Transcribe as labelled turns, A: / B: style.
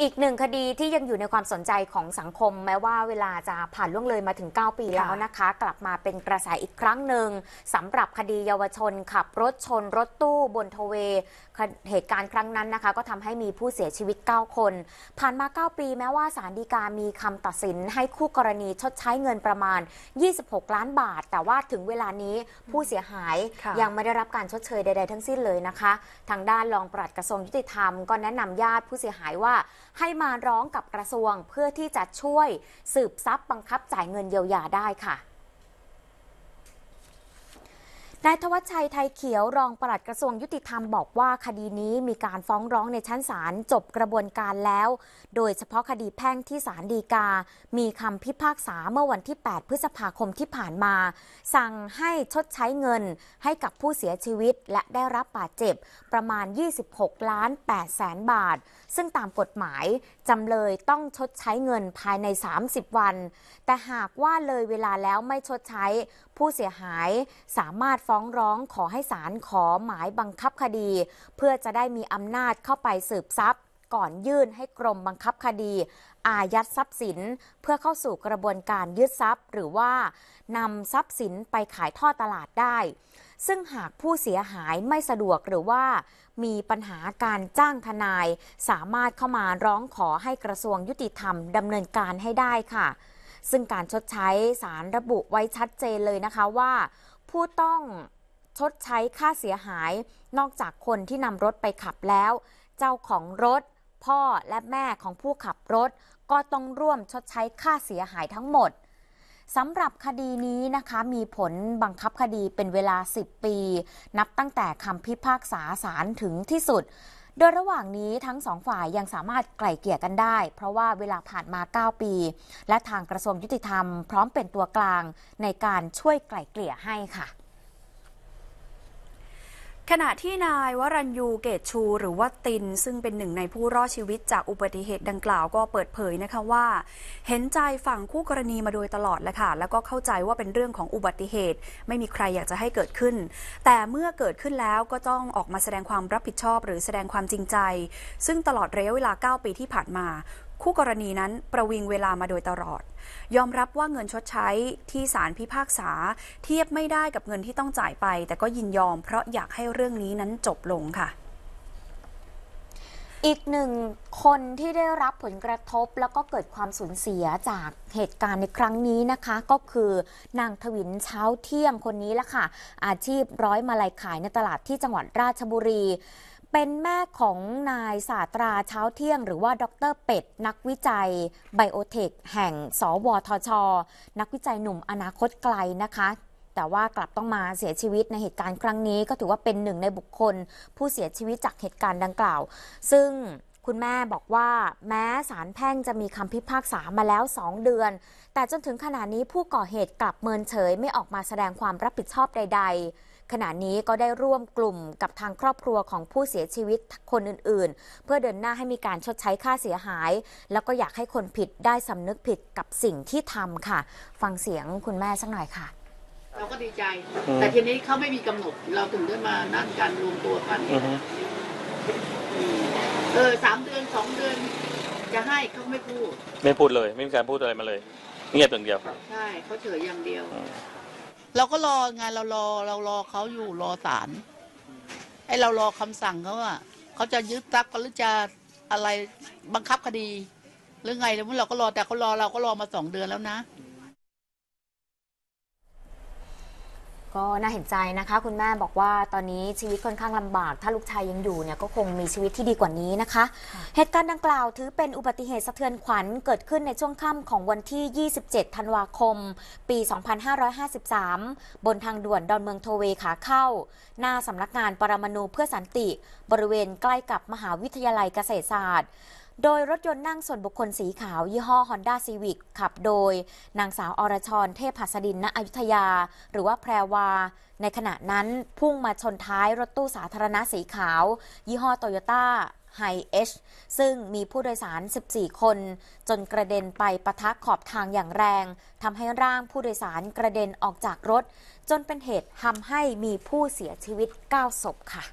A: อีกหนึ่งคดีที่ยังอยู่ในความสนใจของสังคมแม้ว่าเวลาจะผ่านล่วงเลยมาถึง 9 ปีแล้วนะคะ กลับมาเป็นกระแสอีกครั้งหนึ่งสำหรับคดีเยาวชน ขับรถชน รถตู้บนทเว เหตุการณ์ครั้งนั้นนะคะก็ทำให้มีผู้เสียชีวิต 9 คน ผ่านมา 9 ปีแม้ว่าสารดีกามีคำตัดสินให้คู่กรณีชดใช้เงินประมาณ 26 ล้านบาท แต่ว่าถึงเวลานี้ผู้เสียหายยังไม่ได้รับการชดเชยใด ๆทั้งสิ้นเลยนะคะ ทางด้านรองปลัดกระทรวงยุติธรรมก็แนะนำญาติผู้เสียหายว่าให้มาร้องกับกระทรวงเพื่อที่จะช่วย สืบทรัพย์บังคับจ่ายเงินเยียวยาได้ค่ะนายทวัชชัยไทยเขียวรองปลัดกระทรวงยุติธรรมบอกว่าคดีนี้มีการฟ้องร้องในชั้นศาลจบกระบวนการแล้ว โดยเฉพาะคดีแพ่งที่ศาลฎีกา มีคำพิพากษาเมื่อวันที่ 8 พฤษภาคมที่ผ่านมา สั่งให้ชดใช้เงินให้กับผู้เสียชีวิตและได้รับบาดเจ็บประมาณ 26 ล้าน8แสนบาท ซึ่งตามกฎหมายจำเลยต้องชดใช้เงินภายใน 30 วัน แต่หากว่าเลยเวลาแล้วไม่ชดใช้ผู้เสียหายสามารถฟ้ององร้องขอให้ศาลขอหมายบังคับคดี เพื่อจะได้มีอำนาจเข้าไปสืบทรัพย์ ก่อนยื่นให้กรมบังคับคดี อายัดทรัพย์สิน เพื่อเข้าสู่กระบวนการยึดทรัพย์ หรือว่านำทรัพย์สินไปขายท่อตลาดได้ ซึ่งหากผู้เสียหายไม่สะดวกหรือว่า มีปัญหาการจ้างทนายสามารถเข้ามาร้องขอให้กระทรวงยุติธรรมดำเนินการให้ได้ค่ะ ซึ่งการชดใช้สารระบุไว้ชัดเจนเลยนะคะว่าผู้ต้องชดใช้ค่าเสียหายนอกจากคนที่นำรถไปขับแล้ว เจ้าของรถพ่อและแม่ของผู้ขับรถก็ต้องร่วมชดใช้ค่าเสียหายทั้งหมดสำหรับคดีนี้นะคะมีผลบังคับคดีเป็นเวลา 10 ปี นับตั้งแต่คำพิพากษาศาลถึงที่สุดโดยระหว่างนี้ทั้งสองฝ่ายยังสามารถไกล่เกลี่ยกันได้ เพราะว่าเวลาผ่านมา 9 ปี และทางกระทรวงยุติธรรมพร้อมเป็นตัวกลางในการช่วยไกล่เกลี่ยให้ค่ะ
B: ขณะที่นายวรัญยูเกตชูหรือว่าติน ซึ่งเป็นหนึ่งในผู้รอดชีวิตจากอุบัติเหตุดังกล่าวก็เปิดเผยนะคะว่า เห็นใจฝั่งคู่กรณีมาโดยตลอดแล้วค่ะ แล้วก็เข้าใจว่าเป็นเรื่องของอุบัติเหตุ ไม่มีใครอยากจะให้เกิดขึ้น แต่เมื่อเกิดขึ้นแล้วก็ต้องออกมาแสดงความรับผิดชอบหรือแสดงความจริงใจ ซึ่งตลอดระยะเวลา9ปีที่ผ่านมาคู่กรณีนั้นประวิงเวลามาโดยตลอด ยอมรับว่าเงินชดใช้ที่ศาลพิพากษาเทียบไม่ได้กับเงินที่ต้องจ่ายไป แต่ก็ยินยอมเพราะอยากให้เรื่องนี้นั้นจบลงค่ะ
A: อีกหนึ่งคนที่ได้รับผลกระทบแล้วก็เกิดความสูญเสียจากเหตุการณ์ในครั้งนี้นะคะ ก็คือนางทวินเช้าเที่ยงคนนี้ละค่ะ อาชีพร้อยมาลัยขายในตลาดที่จังหวัดราชบุรีเป็นแม่ของนายศาสตราเช้าเที่ยงหรือว่าดรเป็ด นักวิจัยไบโอเทคแห่ง สวทช นักวิจัยหนุ่มอนาคตไกลนะคะ แต่ว่ากลับต้องมาเสียชีวิตในเหตุการณ์ครั้งนี้ก็ถือว่าเป็นหนึ่งในบุคคลผู้เสียชีวิตจากเหตุการณ์ดังกล่าว ซึ่งคุณแม่บอกว่าแม้สารแพ่งจะมีคำพิพากษามาแล้ว 2 เดือน แต่จนถึงขณะนี้ผู้ก่อเหตุกลับเมินเฉย ไม่ออกมาแสดงความรับผิดชอบใด ๆขณะนี้ก็ได้ร่วมกลุ่มกับทางครอบครัวของผู้เสียชีวิตคนอื่นๆ เพื่อเดินหน้าให้มีการชดใช้ค่าเสียหาย แล้วก็อยากให้คนผิดได้สำนึกผิดกับสิ่งที่ทำค่ะ ฟังเสียงคุณแม่สักหน่อยค่ะ
B: เราก็ดีใจ แต่ทีนี้เขาไม่มีกำหนดเราถึงได้มานั่งกันรวมตัวกันเออสามเดือนสองเดือนจะให้เขาไม่พูดไม่พูดเลยไม่มีการพูดอะไรมาเลยเงียบอย่างเดียวใช่เขาเฉยอย่างเดียวเราก็รองานเรารอเรารอเขาอยู่รอศาลไอ้เรารอคำสั่งเขาอ่ะเขาจะยึดทรัพย์หรือจะอะไรบังคับคดีหรือไงแล้วเราก็รอแต่เขารอเราก็รอมาสองเดือนแล้วนะ
A: ก็น่าเห็นใจนะคะคุณแม่บอกว่าตอนนี้ชีวิตค่อนข้างลำบาก ถ้าลูกชายยังอยู่เนี่ยก็คงมีชีวิตที่ดีกว่านี้นะคะ เหตุการณ์ดังกล่าวถือเป็นอุบัติเหตุสะเทือนขวัญ เกิดขึ้นในช่วงค่าของวันที่ 27 ธันวาคม ปี 2553 บนทางด่วนดอนเมืองโทเวขาเข้า หน้าสำนักงานปรมาณูเพื่อสันติบริเวณใกล้กับมหาวิทยาลัยเกษตรศาสตร์โดยรถยนต์นั่งส่วนบุคคลสีขาวยี่ห้อ Honda Civic ขับโดยนางสาวอรชรเทพหัสดินณอยุธยา หรือว่าแพรวา ในขณะนั้น พุ่งมาชนท้ายรถตู้สาธารณะสีขาวยี่ห้อโตโยต้าไฮเอชซึ่งมีผู้โดยสาร 14 คน จนกระเด็นไปปะทะขอบทางอย่างแรงทำให้ร่างผู้โดยสารกระเด็นออกจากรถ จนเป็นเหตุทำให้มีผู้เสียชีวิต 9 ศพค่ะ